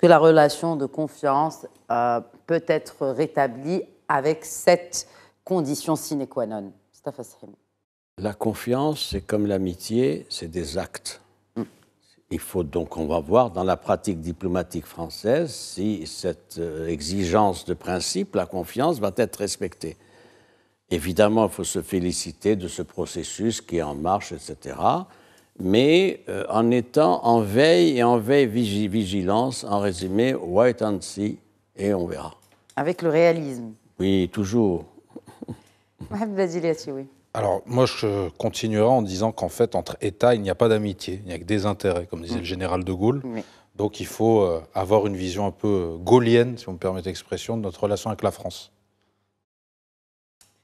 que la relation de confiance euh, peut être rétablie avec cette condition sine qua non La confiance, c'est comme l'amitié, c'est des actes. Mm. Il faut donc, on va voir dans la pratique diplomatique française si cette euh, exigence de principe, la confiance, va être respectée. Évidemment, il faut se féliciter de ce processus qui est en marche, etc mais euh, en étant en veille et en veille vigilance, en résumé, white and see, et on verra. Avec le réalisme. Oui, toujours. oui. Alors, moi, je continuerai en disant qu'en fait, entre États, il n'y a pas d'amitié, il n'y a que des intérêts, comme disait mm. le général de Gaulle. Donc, il faut euh, avoir une vision un peu euh, gaulienne, si on me permet l'expression, de notre relation avec la France.